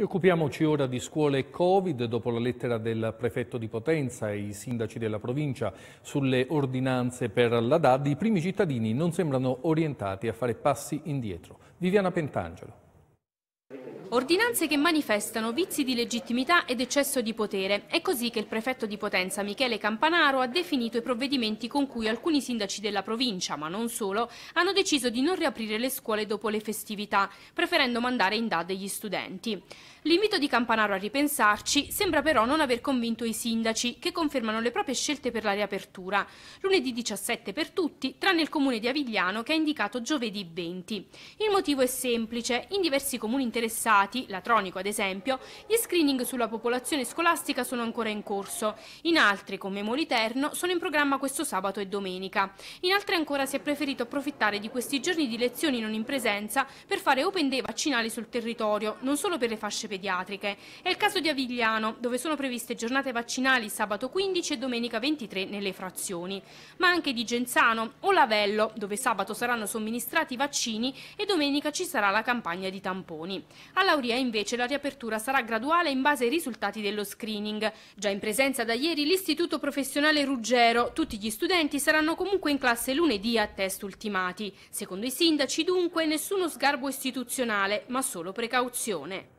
E occupiamoci ora di scuole Covid, dopo la lettera del prefetto di Potenza e i sindaci della provincia sulle ordinanze per la DAD, i primi cittadini non sembrano orientati a fare passi indietro. Viviana Pentangelo. Ordinanze che manifestano vizi di legittimità ed eccesso di potere. È così che il prefetto di Potenza Michele Campanaro ha definito i provvedimenti con cui alcuni sindaci della provincia, ma non solo, hanno deciso di non riaprire le scuole dopo le festività, preferendo mandare in dade gli studenti. L'invito di Campanaro a ripensarci sembra però non aver convinto i sindaci, che confermano le proprie scelte per la riapertura. Lunedì 17 per tutti, tranne il comune di Avigliano che ha indicato giovedì 20. Il motivo è semplice, in diversi comuni interessati stati, latronico ad esempio, gli screening sulla popolazione scolastica sono ancora in corso. In altri, come Moliterno, sono in programma questo sabato e domenica. In altri ancora si è preferito approfittare di questi giorni di lezioni non in presenza per fare open day vaccinali sul territorio, non solo per le fasce pediatriche. È il caso di Avigliano, dove sono previste giornate vaccinali sabato 15 e domenica 23 nelle frazioni, ma anche di Genzano o Lavello, dove sabato saranno somministrati i vaccini e domenica ci sarà la campagna di tamponi. Alla Lauria invece la riapertura sarà graduale in base ai risultati dello screening. Già in presenza da ieri l'Istituto Professionale Ruggero, tutti gli studenti saranno comunque in classe lunedì a test ultimati. Secondo i sindaci dunque nessuno sgarbo istituzionale, ma solo precauzione.